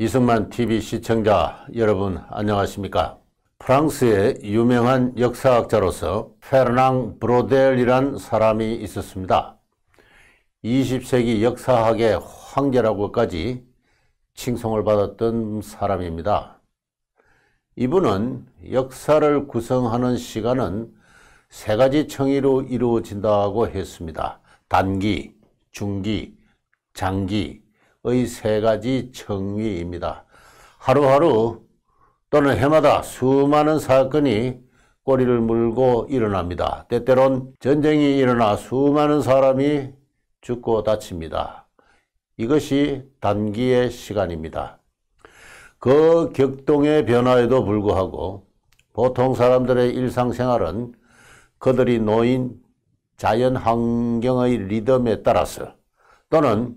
이승만 TV 시청자 여러분 안녕하십니까? 프랑스의 유명한 역사학자로서 페르낭 브로델이란 사람이 있었습니다. 20세기 역사학의 황제라고까지 칭송을 받았던 사람입니다. 이분은 역사를 구성하는 시간은 세 가지 청의로 이루어진다고 했습니다. 단기, 중기, 장기, 의세 가지 정의입니다. 하루하루 또는 해마다 수많은 사건이 꼬리를 물고 일어납니다. 때때론 전쟁이 일어나 수많은 사람이 죽고 다칩니다. 이것이 단기의 시간입니다. 그 격동의 변화에도 불구하고 보통 사람들의 일상생활은 그들이 놓인 자연 환경의 리듬에 따라서 또는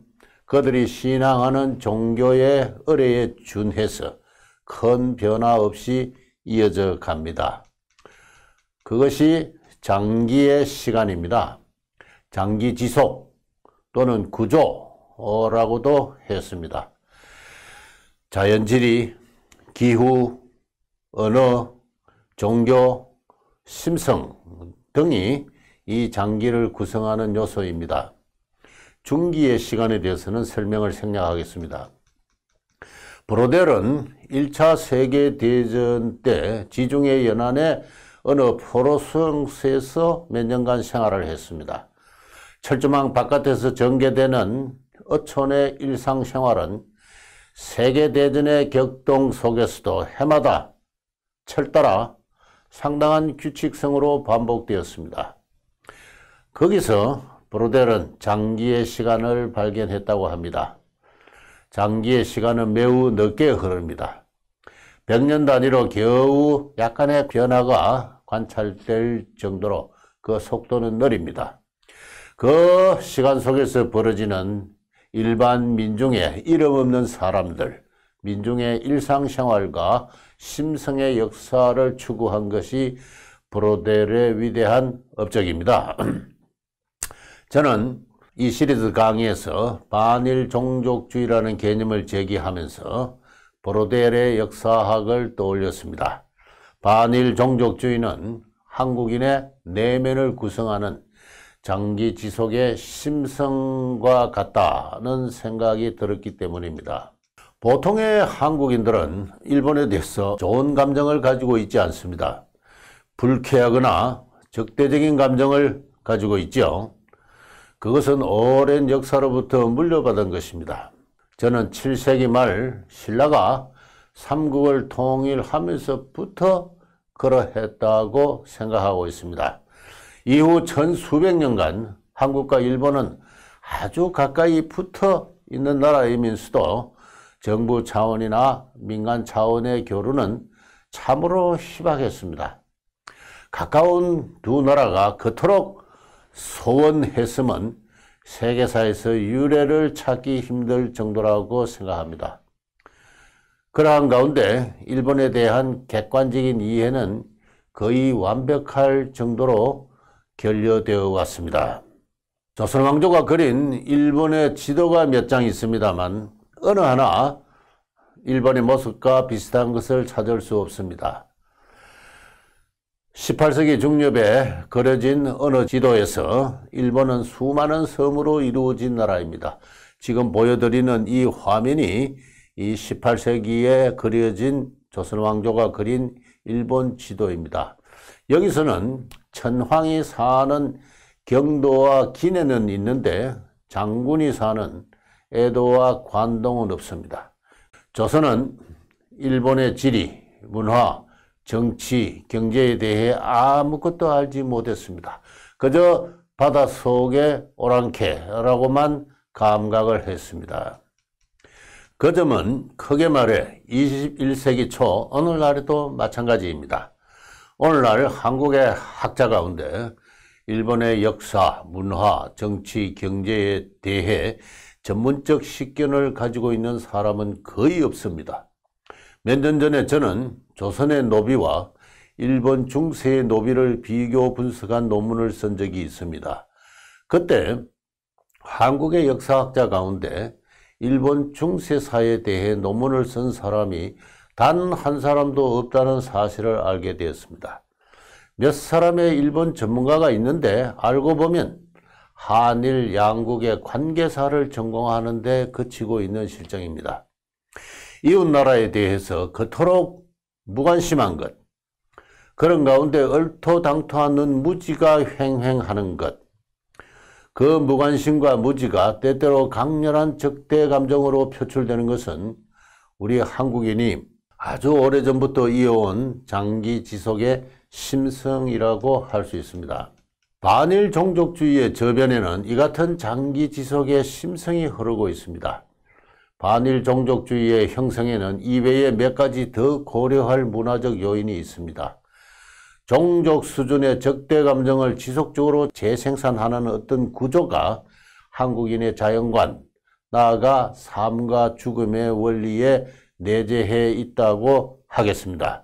그들이 신앙하는 종교의 의뢰에 준해서 큰 변화 없이 이어져 갑니다. 그것이 장기의 시간입니다. 장기 지속 또는 구조라고도 했습니다. 자연지리, 기후, 언어, 종교, 심성 등이 이 장기를 구성하는 요소입니다. 중기의 시간에 대해서는 설명을 생략하겠습니다. 브로델은 1차 세계대전 때 지중해 연안의 어느 포로수용에서몇 년간 생활을 했습니다. 철조망 바깥에서 전개되는 어촌의 일상생활은 세계대전의 격동 속에서도 해마다 철따라 상당한 규칙성으로 반복되었습니다. 거기서 브로델은 장기의 시간을 발견했다고 합니다. 장기의 시간은 매우 늦게 흐릅니다. 100년 단위로 겨우 약간의 변화가 관찰될 정도로 그 속도는 느립니다. 그 시간 속에서 벌어지는 일반 민중의 이름 없는 사람들, 민중의 일상생활과 심성의 역사를 추구한 것이 브로델의 위대한 업적입니다. 저는 이 시리즈 강의에서 반일 종족주의라는 개념을 제기하면서 보로델의 역사학을 떠올렸습니다. 반일 종족주의는 한국인의 내면을 구성하는 장기 지속의 심성과 같다는 생각이 들었기 때문입니다. 보통의 한국인들은 일본에 대해서 좋은 감정을 가지고 있지 않습니다. 불쾌하거나 적대적인 감정을 가지고 있죠. 그것은 오랜 역사로부터 물려받은 것입니다. 저는 7세기 말 신라가 삼국을 통일하면서부터 그러했다고 생각하고 있습니다. 이후 전 수백 년간 한국과 일본은 아주 가까이 붙어 있는 나라이면서도 정부 차원이나 민간 차원의 교류는 참으로 희박했습니다. 가까운 두 나라가 그토록 소원했음은 세계사에서 유래를 찾기 힘들 정도라고 생각합니다. 그러한 가운데 일본에 대한 객관적인 이해는 거의 완벽할 정도로 결여되어 왔습니다. 조선 왕조가 그린 일본의 지도가 몇 장 있습니다만 어느 하나 일본의 모습과 비슷한 것을 찾을 수 없습니다. 18세기 중엽에 그려진 어느 지도에서 일본은 수많은 섬으로 이루어진 나라입니다. 지금 보여드리는 이 화면이 이 18세기에 그려진 조선왕조가 그린 일본 지도입니다. 여기서는 천황이 사는 경도와 기내는 있는데 장군이 사는 에도와 관동은 없습니다. 조선은 일본의 지리, 문화, 정치, 경제에 대해 아무것도 알지 못했습니다. 그저 바다 속의 오랑캐라고만 감각을 했습니다. 그 점은 크게 말해 21세기 초어느날에도 마찬가지입니다. 오늘날 한국의 학자 가운데 일본의 역사, 문화, 정치, 경제에 대해 전문적 식견을 가지고 있는 사람은 거의 없습니다. 몇 년 전에 저는 조선의 노비와 일본 중세의 노비를 비교 분석한 논문을 쓴 적이 있습니다. 그때 한국의 역사학자 가운데 일본 중세사에 대해 논문을 쓴 사람이 단 한 사람도 없다는 사실을 알게 되었습니다. 몇 사람의 일본 전문가가 있는데 알고 보면 한일 양국의 관계사를 전공하는데 그치고 있는 실정입니다. 이웃나라에 대해서 그토록 무관심한 것. 그런 가운데 얼토당토하는 무지가 횡행하는 것. 그 무관심과 무지가 때때로 강렬한 적대 감정으로 표출되는 것은 우리 한국인이 아주 오래전부터 이어온 장기 지속의 심성이라고 할 수 있습니다. 반일 종족주의의 저변에는 이 같은 장기 지속의 심성이 흐르고 있습니다. 반일 종족주의의 형성에는 이외에 몇 가지 더 고려할 문화적 요인이 있습니다. 종족 수준의 적대 감정을 지속적으로 재생산하는 어떤 구조가 한국인의 자연관, 나아가 삶과 죽음의 원리에 내재해 있다고 하겠습니다.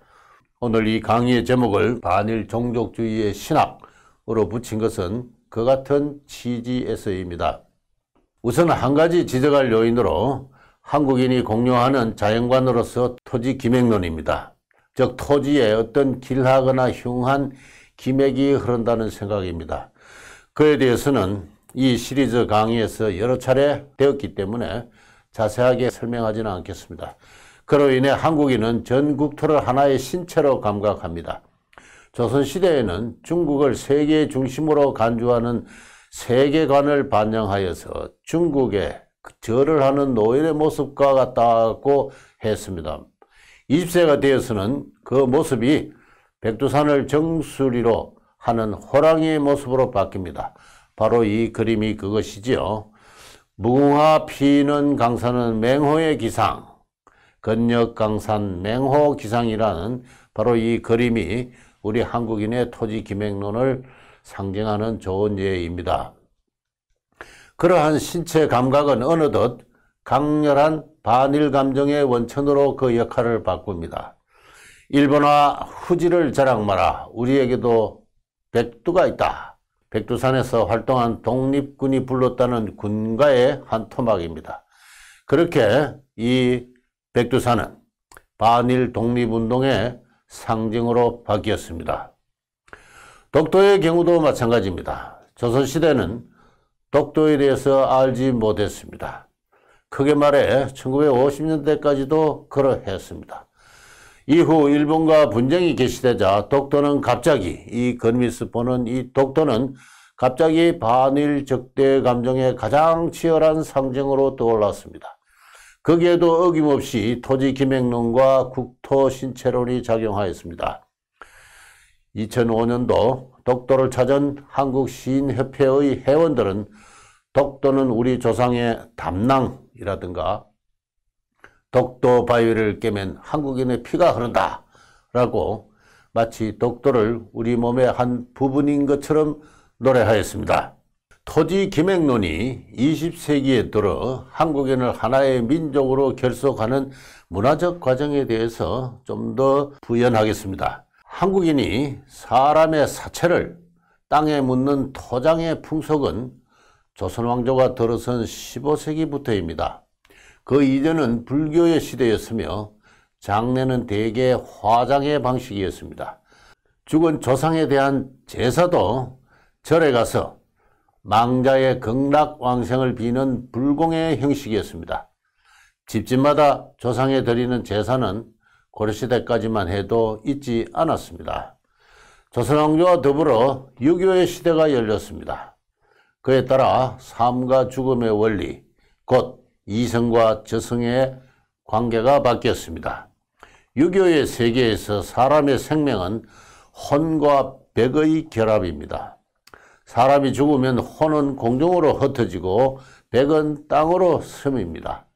오늘 이 강의의 제목을 반일 종족주의의 신학으로 붙인 것은 그 같은 취지에서입니다. 우선 한 가지 지적할 요인으로 한국인이 공유하는 자연관으로서 토지 기맥론입니다. 즉 토지에 어떤 길하거나 흉한 기맥이 흐른다는 생각입니다. 그에 대해서는 이 시리즈 강의에서 여러 차례 되었기 때문에 자세하게 설명하지는 않겠습니다. 그로 인해 한국인은 전 국토를 하나의 신체로 감각합니다. 조선시대에는 중국을 세계 의 중심으로 간주하는 세계관을 반영하여서 중국의 절을 하는 노인의 모습과 같다고 했습니다. 20세가 되어서는 그 모습이 백두산을 정수리로 하는 호랑이의 모습으로 바뀝니다. 바로 이 그림이 그것이지요. 무궁화 피는 강산은 맹호의 기상, 건역강산 맹호 기상이라는 바로 이 그림이 우리 한국인의 토지 기맥론을 상징하는 좋은 예입니다. 그러한 신체 감각은 어느덧 강렬한 반일 감정의 원천으로 그 역할을 바꿉니다. 일본화 후지를 자랑마라 우리에게도 백두가 있다. 백두산에서 활동한 독립군이 불렀다는 군가의 한 토막입니다. 그렇게 이 백두산은 반일 독립운동의 상징으로 바뀌었습니다. 독도의 경우도 마찬가지입니다. 조선시대는 독도에 대해서 알지 못했습니다. 크게 말해 1950년대까지도 그러했습니다. 이후 일본과 분쟁이 개시되자 독도는 갑자기 이 건미스 보는 이 독도는 갑자기 반일 적대 감정의 가장 치열한 상징으로 떠올랐습니다. 거기에도 어김없이 토지 김행론과 국토 신체론이 작용하였습니다. 2005년도 독도를 찾은 한국 시인협회의 회원들은 독도는 우리 조상의 담낭이라든가 독도 바위를 깨면 한국인의 피가 흐른다 라고 마치 독도를 우리 몸의 한 부분인 것처럼 노래하였습니다. 토지 김행론이 20세기에 들어 한국인을 하나의 민족으로 결속하는 문화적 과정에 대해서 좀 더 부연하겠습니다. 한국인이 사람의 사체를 땅에 묻는 토장의 풍속은 조선왕조가 들어선 15세기부터입니다. 그 이전은 불교의 시대였으며 장례는 대개 화장의 방식이었습니다. 죽은 조상에 대한 제사도 절에 가서 망자의 극락왕생을 비는 불공의 형식이었습니다. 집집마다 조상에 드리는 제사는 고려시대까지만 해도 있지 않았습니다. 조선왕조와 더불어 유교의 시대가 열렸습니다. 그에 따라 삶과 죽음의 원리, 곧 이성과 저성의 관계가 바뀌었습니다. 유교의 세계에서 사람의 생명은 혼과 백의 결합입니다. 사람이 죽으면 혼은 공중으로 흩어지고 백은 땅으로 스입니다.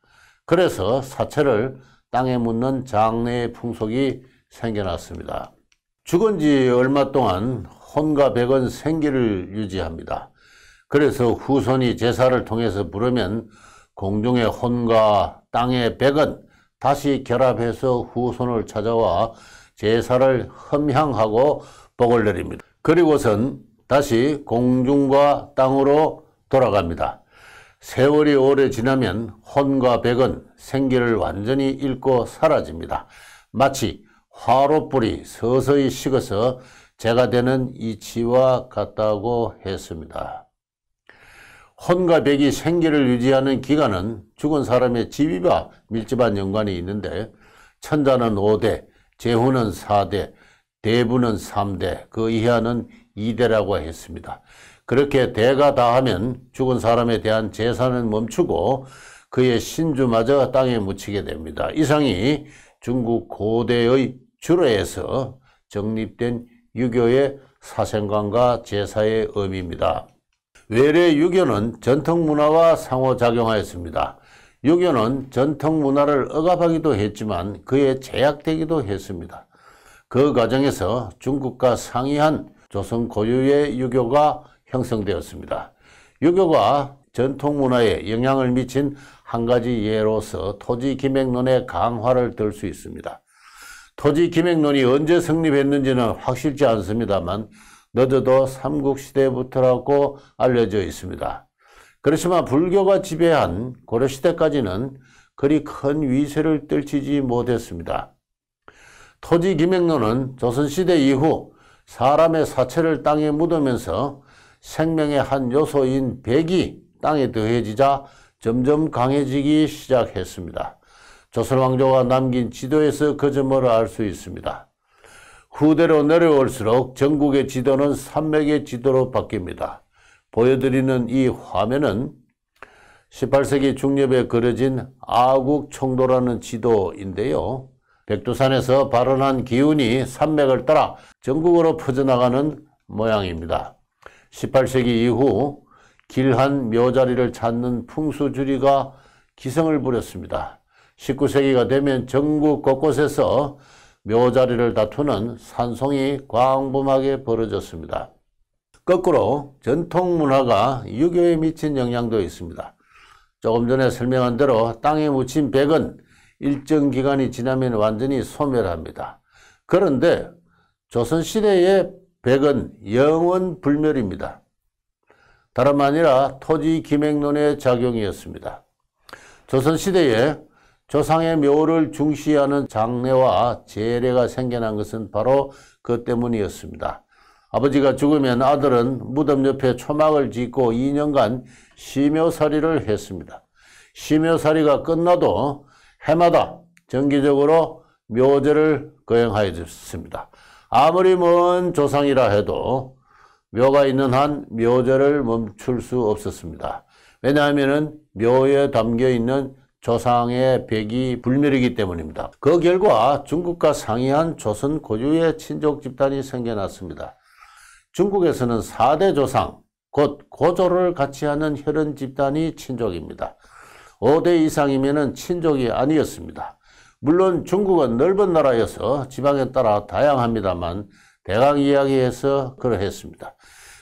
그래서 사체를 땅에 묻는 장래의 풍속이 생겨났습니다. 죽은 지 얼마 동안 혼과 백은 생기를 유지합니다. 그래서 후손이 제사를 통해서 부르면 공중의 혼과 땅의 백은 다시 결합해서 후손을 찾아와 제사를 험향하고 복을 내립니다. 그리고선 다시 공중과 땅으로 돌아갑니다. 세월이 오래 지나면 혼과 백은 생기를 완전히 잃고 사라집니다. 마치 화로불이 서서히 식어서 제가 되는 이치와 같다고 했습니다. 혼과 백이 생기를 유지하는 기간은 죽은 사람의 지위와 밀접한 연관이 있는데 천자는 5대, 재후는 4대, 대부는 3대, 그 이하는 2대라고 했습니다. 그렇게 대가 다하면 죽은 사람에 대한 재산은 멈추고 그의 신주마저 땅에 묻히게 됩니다. 이상이 중국 고대의 주로에서 정립된 유교의 사생관과 제사의 의미입니다. 외래 유교는 전통문화와 상호작용하였습니다. 유교는 전통문화를 억압하기도 했지만 그에 제약되기도 했습니다. 그 과정에서 중국과 상이한 조선 고유의 유교가 형성되었습니다. 유교가 전통 문화에 영향을 미친 한 가지 예로서 토지 기맥론의 강화를 들 수 있습니다. 토지 기맥론이 언제 성립했는지는 확실치 않습니다만 늦어도 삼국시대부터라고 알려져 있습니다. 그렇지만 불교가 지배한 고려시대까지는 그리 큰 위세를 떨치지 못했습니다. 토지 기맥론은 조선시대 이후 사람의 사체를 땅에 묻으면서 생명의 한 요소인 백이 땅에 더해지자 점점 강해지기 시작했습니다. 조선 왕조가 남긴 지도에서 그 점을 알 수 있습니다. 후대로 내려올수록 전국의 지도는 산맥의 지도로 바뀝니다. 보여드리는 이 화면은 18세기 중엽에 그려진 아국 청도라는 지도인데요. 백두산에서 발원한 기운이 산맥을 따라 전국으로 퍼져나가는 모양입니다. 18세기 이후 길한 묘자리를 찾는 풍수주리가 기승을 부렸습니다. 19세기가 되면 전국 곳곳에서 묘자리를 다투는 산송이 광범하게 벌어졌습니다. 거꾸로 전통 문화가 유교에 미친 영향도 있습니다. 조금 전에 설명한 대로 땅에 묻힌 백은 일정 기간이 지나면 완전히 소멸합니다. 그런데 조선시대의 백은 영원 불멸입니다. 다름 아니라 토지 기맹론의 작용이었습니다. 조선시대에 조상의 묘를 중시하는 장례와 제례가 생겨난 것은 바로 그 때문이었습니다. 아버지가 죽으면 아들은 무덤 옆에 초막을 짓고 2년간 시묘살이를 했습니다. 시묘살이가 끝나도 해마다 정기적으로 묘제를 거행하였습니다. 아무리 먼 조상이라 해도 묘가 있는 한 묘절을 멈출 수 없었습니다. 왜냐하면 묘에 담겨 있는 조상의 백이 불멸이기 때문입니다. 그 결과 중국과 상이한 조선 고유의 친족 집단이 생겨났습니다. 중국에서는 4대 조상, 곧 고조를 같이 하는 혈연 집단이 친족입니다. 5대 이상이면 친족이 아니었습니다. 물론 중국은 넓은 나라여서 지방에 따라 다양합니다만 대강 이야기에서 그러했습니다.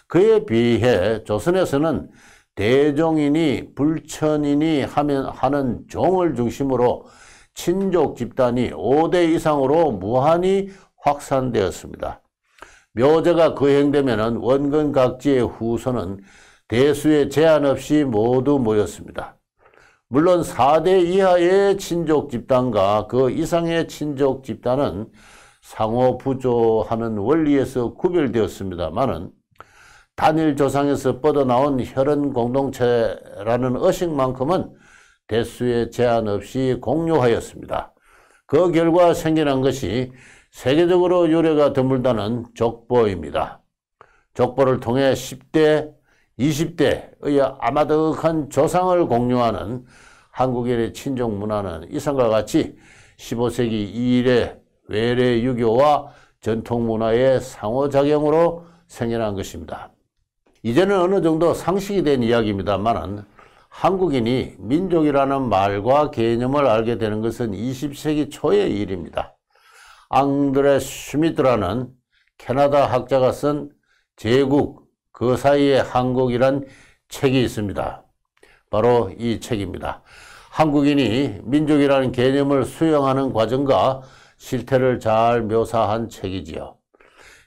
그에 비해 조선에서는 대종이니 불천이니 하는 종을 중심으로 친족 집단이 5대 이상으로 무한히 확산되었습니다. 묘제가 거행되면 원근 각지의 후손은 대수의 제한 없이 모두 모였습니다. 물론 4대 이하의 친족 집단과 그 이상의 친족 집단은 상호 부조하는 원리에서 구별되었습니다만은 단일 조상에서 뻗어나온 혈연 공동체라는 의식만큼은 대수의 제한 없이 공유하였습니다. 그 결과 생겨난 것이 세계적으로 유래가 드물다는 족보입니다. 족보를 통해 10대, 20대의 아마득한 조상을 공유하는 한국인의 친족 문화는 이상과 같이 15세기 이일에 외래 유교와 전통문화의 상호작용으로 생겨난 것입니다. 이제는 어느 정도 상식이 된이야기입니다만 한국인이 민족이라는 말과 개념을 알게 되는 것은 20세기 초의 일입니다. 앙드레 슈미트라는 캐나다 학자가 쓴 제국, 그 사이에 한국이란 책이 있습니다. 바로 이 책입니다. 한국인이 민족이라는 개념을 수용하는 과정과 실태를 잘 묘사한 책이지요.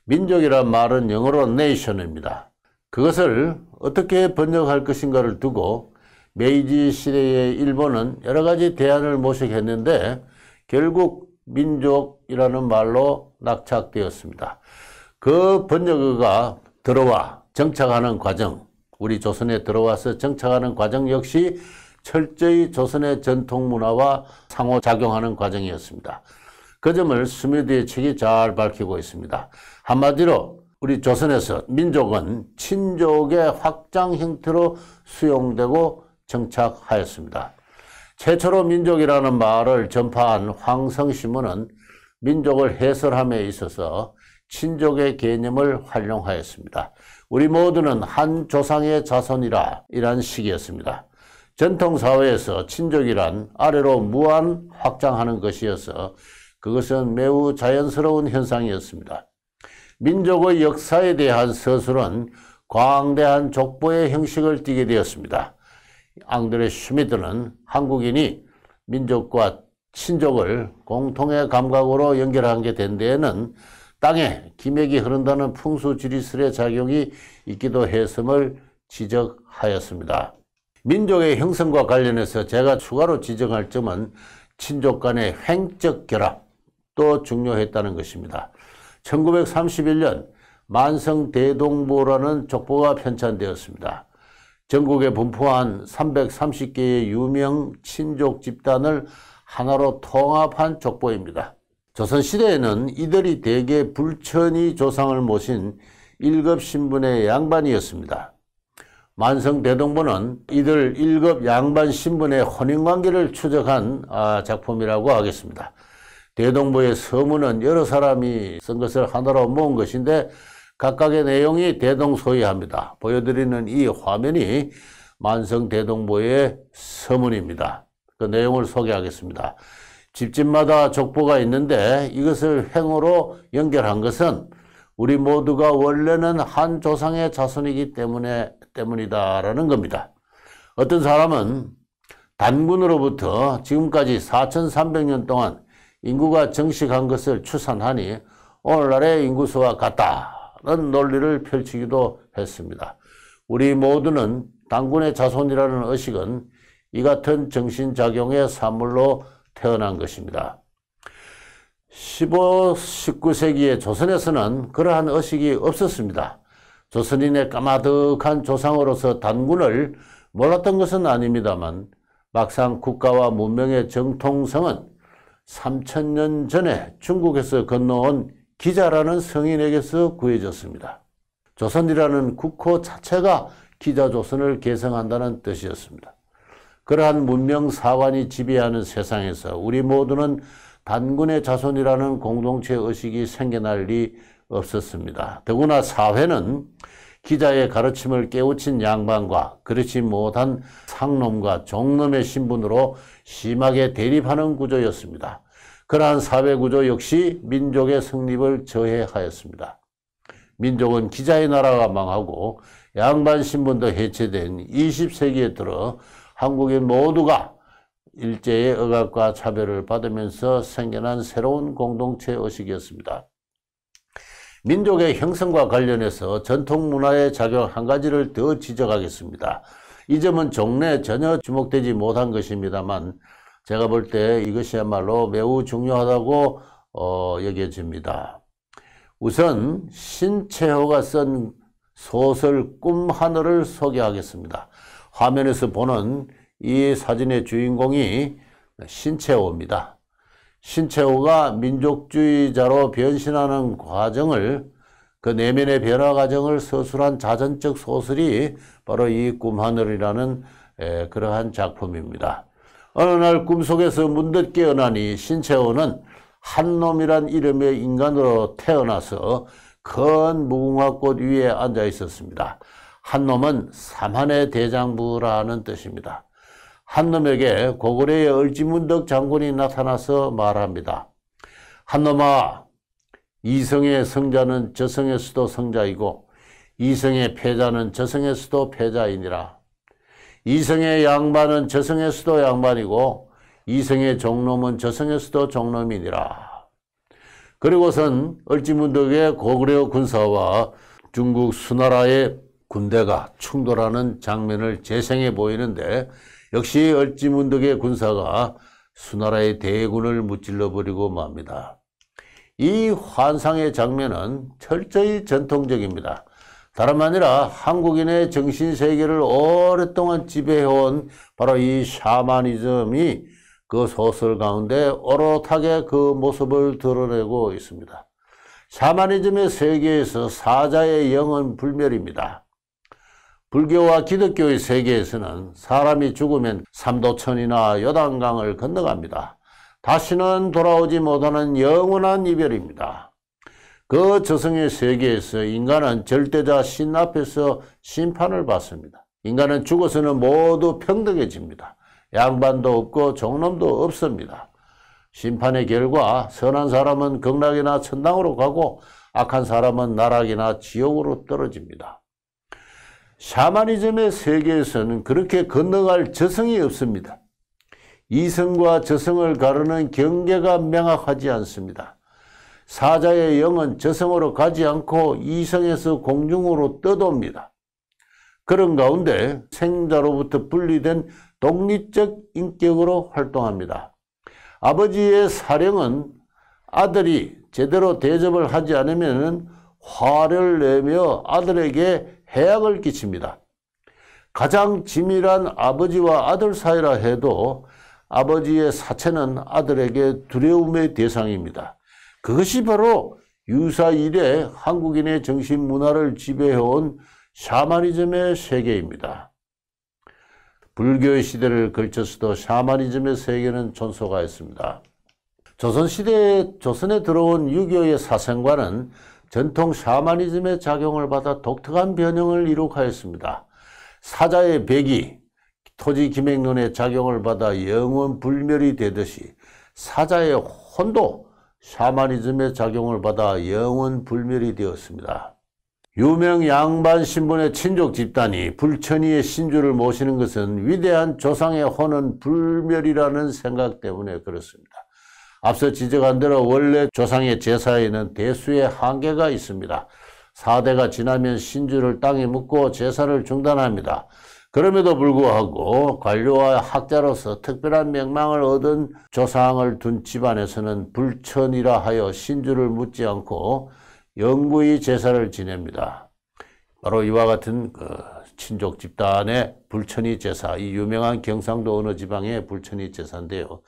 민족이란 말은 영어로 nation입니다. 그것을 어떻게 번역할 것인가를 두고 메이지 시대의 일본은 여러 가지 대안을 모색했는데 결국 민족이라는 말로 낙착되었습니다. 그 번역어가 들어와 정착하는 과정, 우리 조선에 들어와서 정착하는 과정 역시 철저히 조선의 전통 문화와 상호작용하는 과정이었습니다. 그 점을 스미드의 책이 잘 밝히고 있습니다. 한마디로 우리 조선에서 민족은 친족의 확장 형태로 수용되고 정착하였습니다. 최초로 민족이라는 말을 전파한 황성신문은 민족을 해설함에 있어서 친족의 개념을 활용하였습니다. 우리 모두는 한 조상의 자손이라 이란 식이었습니다. 전통사회에서 친족이란 아래로 무한 확장하는 것이어서 그것은 매우 자연스러운 현상이었습니다. 민족의 역사에 대한 서술은 광대한 족보의 형식을 띠게 되었습니다. 앙드레 슈미드는 한국인이 민족과 친족을 공통의 감각으로 연결한 게 된 데에는 땅에 기맥이 흐른다는 풍수지리설의 작용이 있기도 했음을 지적하였습니다. 민족의 형성과 관련해서 제가 추가로 지적할 점은 친족 간의 횡적 결합, 또 중요했다는 것입니다. 1931년 만성 대동보라는 족보가 편찬되었습니다. 전국에 분포한 330개의 유명 친족 집단을 하나로 통합한 족보입니다. 조선시대에는 이들이 대개 불천이 조상을 모신 1급 신분의 양반이었습니다. 만성대동보는 이들 1급 양반 신분의 혼인관계를 추적한 아, 작품이라고 하겠습니다. 대동부의 서문은 여러 사람이 쓴 것을 하나로 모은 것인데 각각의 내용이 대동소이합니다. 보여드리는 이 화면이 만성 대동보의 서문입니다. 그 내용을 소개하겠습니다. 집집마다 족보가 있는데 이것을 횡으로 연결한 것은 우리 모두가 원래는 한 조상의 자손이기 때문에 때문이다라는 겁니다. 어떤 사람은 단군으로부터 지금까지 4,300년 동안 인구가 증식한 것을 추산하니 오늘날의 인구수와 같다는 논리를 펼치기도 했습니다. 우리 모두는 당군의 자손이라는 의식은 이 같은 정신작용의 산물로 태어난 것입니다. 15, 19세기의 조선에서는 그러한 의식이 없었습니다. 조선인의 까마득한 조상으로서 단군을 몰랐던 것은 아닙니다만 막상 국가와 문명의 정통성은 3천년 전에 중국에서 건너온 기자라는 성인에게서 구해졌습니다. 조선이라는 국호 자체가 기자조선을 계승한다는 뜻이었습니다. 그러한 문명 사관이 지배하는 세상에서 우리 모두는 단군의 자손이라는 공동체 의식이 생겨날 리 없었습니다. 더구나 사회는 기자의 가르침을 깨우친 양반과 그렇지 못한 상놈과 종놈의 신분으로 심하게 대립하는 구조였습니다. 그러한 사회 구조 역시 민족의 성립을 저해하였습니다. 민족은 기자의 나라가 망하고 양반 신분도 해체된 20세기에 들어 한국인 모두가 일제의 억압과 차별을 받으면서 생겨난 새로운 공동체 의식이었습니다. 민족의 형성과 관련해서 전통 문화의 작용 한 가지를 더 지적하겠습니다. 이 점은 종래 전혀 주목되지 못한 것입니다만 제가 볼 때 이것이야말로 매우 중요하다고 어, 여겨집니다. 우선 신채호가 쓴 소설 꿈 하늘을 소개하겠습니다. 화면에서 보는 이 사진의 주인공이 신채호입니다. 신채호가 민족주의자로 변신하는 과정을 그 내면의 변화 과정을 서술한 자전적 소설이 바로 이 꿈하늘이라는 에, 그러한 작품입니다. 어느 날 꿈속에서 문득 깨어나니 신채호는 한놈이란 이름의 인간으로 태어나서 큰 무궁화꽃 위에 앉아 있었습니다. 한놈은 삼한의 대장부라는 뜻입니다. 한놈에게 고구려의 을지문덕 장군이 나타나서 말합니다. 한놈아 이성의 성자는 저성에서도 성자이고 이성의 패자는 저성에서도 패자이니라. 이성의 양반은 저성에서도 양반이고 이성의 종놈은 저성에서도 종놈이니라. 그리고선 얼지문덕의 고구려 군사와 중국 수나라의 군대가 충돌하는 장면을 재생해 보이는데 역시 얼지문덕의 군사가 수나라의 대군을 무찔러 버리고 맙니다. 이 환상의 장면은 철저히 전통적입니다. 다름 아니라 한국인의 정신세계를 오랫동안 지배해온 바로 이 샤머니즘이 그 소설 가운데 오롯하게 그 모습을 드러내고 있습니다. 샤머니즘의 세계에서 사자의 영은 불멸입니다. 불교와 기독교의 세계에서는 사람이 죽으면 삼도천이나 요단강을 건너갑니다. 다시는 돌아오지 못하는 영원한 이별입니다. 그 저승의 세계에서 인간은 절대자 신 앞에서 심판을 받습니다. 인간은 죽어서는 모두 평등해집니다. 양반도 없고 종놈도 없습니다. 심판의 결과 선한 사람은 극락이나 천당으로 가고 악한 사람은 나락이나 지옥으로 떨어집니다. 샤머니즘의 세계에서는 그렇게 건너갈 저승이 없습니다. 이성과 저성을 가르는 경계가 명확하지 않습니다. 사자의 영은 저성으로 가지 않고 이성에서 공중으로 떠돕니다. 그런 가운데 생자로부터 분리된 독립적 인격으로 활동합니다. 아버지의 사령은 아들이 제대로 대접을 하지 않으면 화를 내며 아들에게 해악을 끼칩니다. 가장 치밀한 아버지와 아들 사이라 해도 아버지의 사체는 아들에게 두려움의 대상입니다. 그것이 바로 유사 이래 한국인의 정신 문화를 지배해온 샤머니즘의 세계입니다. 불교의 시대를 걸쳐서도 샤머니즘의 세계는 존속하였습니다. 조선시대에 조선에 들어온 유교의 사상과는 전통 샤머니즘의 작용을 받아 독특한 변형을 이룩하였습니다. 사자의 배기, 토지기맥론의 작용을 받아 영원 불멸이 되듯이 사자의 혼도 샤머니즘의 작용을 받아 영원 불멸이 되었습니다. 유명 양반 신분의 친족 집단이 불천이의 신주를 모시는 것은 위대한 조상의 혼은 불멸이라는 생각 때문에 그렇습니다. 앞서 지적한 대로 원래 조상의 제사에는 대수의 한계가 있습니다. 4대가 지나면 신주를 땅에 묻고 제사를 중단합니다. 그럼에도 불구하고 관료와 학자로서 특별한 명망을 얻은 조상을 둔 집안에서는 불천이라 하여 신주를 묻지 않고 영구히 제사를 지냅니다. 바로 이와 같은 그 친족 집단의 불천이 제사, 이 유명한 경상도 어느 지방의 불천이 제사인데요.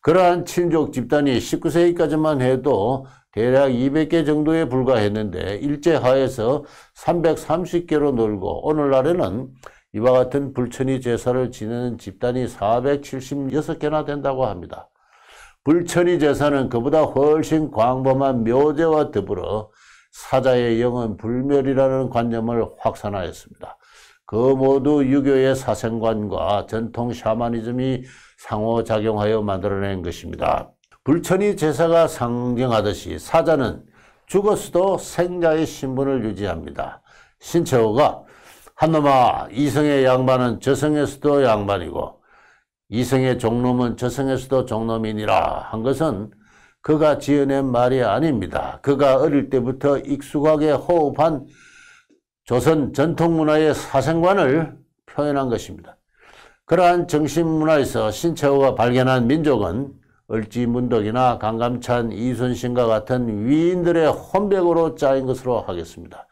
그러한 친족 집단이 19세기까지만 해도 대략 200개 정도에 불과했는데 일제 하에서 330개로 늘고 오늘날에는 이와 같은 불천이 제사를 지내는 집단이 476개나 된다고 합니다. 불천이 제사는 그보다 훨씬 광범한 묘제와 더불어 사자의 영은 불멸이라는 관념을 확산하였습니다. 그 모두 유교의 사생관과 전통 샤머니즘이 상호작용하여 만들어낸 것입니다. 불천이 제사가 상징하듯이 사자는 죽었어도 생자의 신분을 유지합니다. 신체호가 한놈아 이성의 양반은 저성에서도 양반이고 이성의 종놈은 저성에서도 종놈이니라 한 것은 그가 지어낸 말이 아닙니다. 그가 어릴 때부터 익숙하게 호흡한 조선 전통문화의 사생관을 표현한 것입니다. 그러한 정신문화에서 신채호가 발견한 민족은 을지문덕이나 강감찬, 이순신과 같은 위인들의 혼백으로 짜인 것으로 하겠습니다.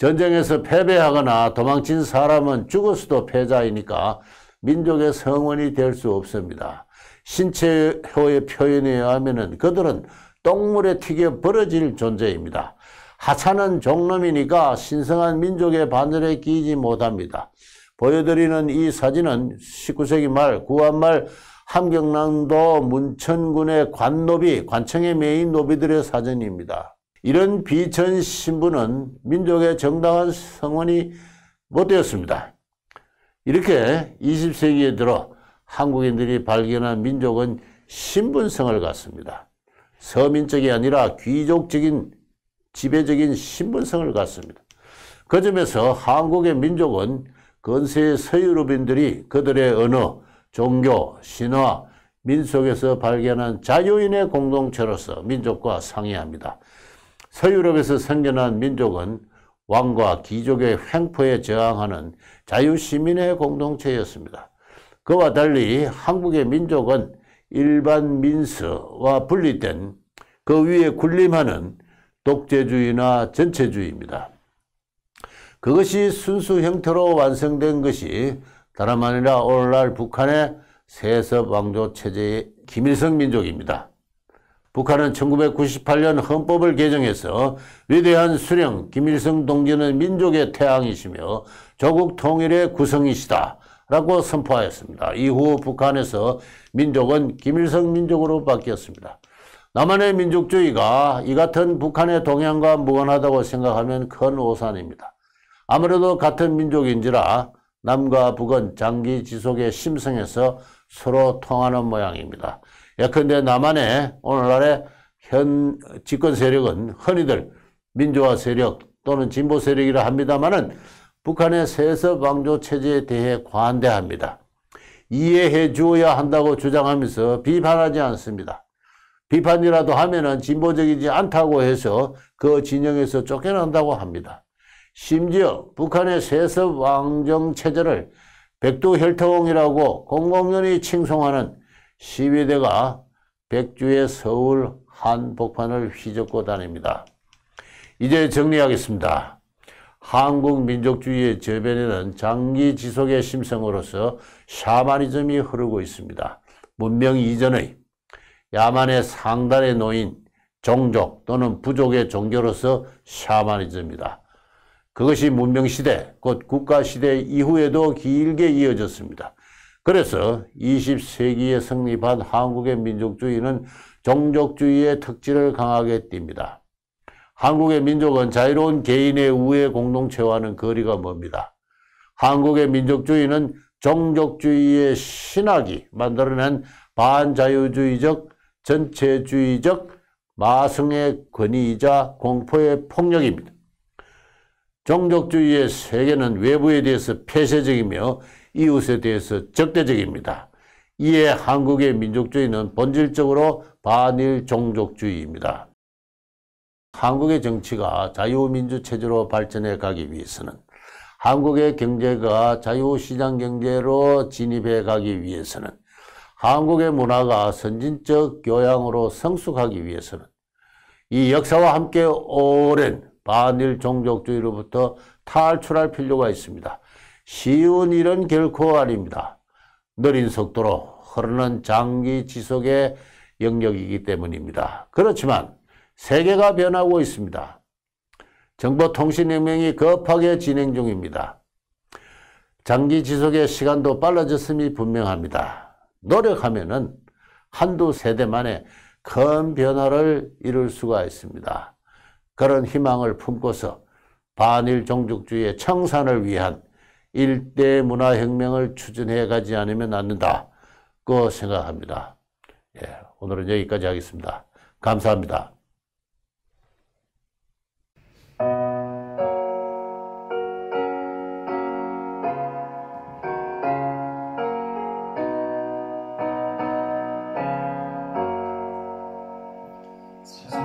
전쟁에서 패배하거나 도망친 사람은 죽었어도 패자이니까 민족의 성원이 될 수 없습니다. 신체호의 표현에 의하면 그들은 똥물에 튀겨 벌어질 존재입니다. 하찮은 종놈이니까 신성한 민족의 반열에 끼지 못합니다. 보여드리는 이 사진은 19세기 말, 구한말 함경남도 문천군의 관노비, 관청의 메인 노비들의 사진입니다. 이런 비천 신분은 민족의 정당한 성원이 못 되었습니다. 이렇게 20세기에 들어 한국인들이 발견한 민족은 신분성을 갖습니다. 서민적이 아니라 귀족적인 지배적인 신분성을 갖습니다. 그 점에서 한국의 민족은 건세 서유럽인들이 그들의 언어, 종교, 신화, 민속에서 발견한 자유인의 공동체로서 민족과 상이합니다. 서유럽에서 생겨난 민족은 왕과 귀족의 횡포에 저항하는 자유시민의 공동체였습니다. 그와 달리 한국의 민족은 일반 민서와 분리된 그 위에 군림하는 독재주의나 전체주의입니다. 그것이 순수 형태로 완성된 것이 다름 아니라 오늘날 북한의 세섭왕조 체제의 김일성 민족입니다. 북한은 1998년 헌법을 개정해서 위대한 수령 김일성 동지는 민족의 태양이시며 조국 통일의 구성이시다 라고 선포하였습니다. 이후 북한에서 민족은 김일성 민족으로 바뀌었습니다. 남한의 민족주의가 이 같은 북한의 동향과 무관하다고 생각하면 큰 오산입니다. 아무래도 같은 민족인지라 남과 북은 장기 지속에 심성해서 서로 통하는 모양입니다. 예컨대 남한의 오늘날의 현 집권 세력은 흔히들 민주화 세력 또는 진보 세력이라 합니다만은 북한의 세습 왕조 체제에 대해 관대합니다. 이해해 주어야 한다고 주장하면서 비판하지 않습니다. 비판이라도 하면은 진보적이지 않다고 해서 그 진영에서 쫓겨난다고 합니다. 심지어 북한의 세습 왕정 체제를 백두혈통이라고 공공연히 칭송하는 시위대가 백주의 서울 한복판을 휘젓고 다닙니다. 이제 정리하겠습니다. 한국 민족주의의 저변에는 장기 지속의 심성으로서 샤마니즘이 흐르고 있습니다. 문명 이전의 야만의 상단에 놓인 종족 또는 부족의 종교로서 샤마니즘이다 그것이 문명시대, 곧 국가시대 이후에도 길게 이어졌습니다. 그래서 20세기에 성립한 한국의 민족주의는 종족주의의 특질을 강하게 띱니다. 한국의 민족은 자유로운 개인의 우애 공동체와는 거리가 멉니다. 한국의 민족주의는 종족주의의 신학이 만들어낸 반자유주의적, 전체주의적, 마성의 권위이자 공포의 폭력입니다. 종족주의의 세계는 외부에 대해서 폐쇄적이며 이웃에 대해서 적대적입니다. 이에 한국의 민족주의는 본질적으로 반일 종족주의입니다. 한국의 정치가 자유민주 체제로 발전해 가기 위해서는 한국의 경제가 자유시장 경제로 진입해 가기 위해서는 한국의 문화가 선진적 교양으로 성숙하기 위해서는 이 역사와 함께 오랜 반일 종족주의로부터 탈출할 필요가 있습니다. 쉬운 일은 결코 아닙니다. 느린 속도로 흐르는 장기 지속의 영역이기 때문입니다. 그렇지만 세계가 변하고 있습니다. 정보통신혁명이 급하게 진행 중입니다. 장기 지속의 시간도 빨라졌음이 분명합니다. 노력하면 은 한두 세대만에 큰 변화를 이룰 수가 있습니다. 그런 희망을 품고서 반일 종족주의의 청산을 위한 일대 문화혁명을 추진해 가지 않으면 않는다고 그 생각합니다. 예, 오늘은 여기까지 하겠습니다. 감사합니다. 자.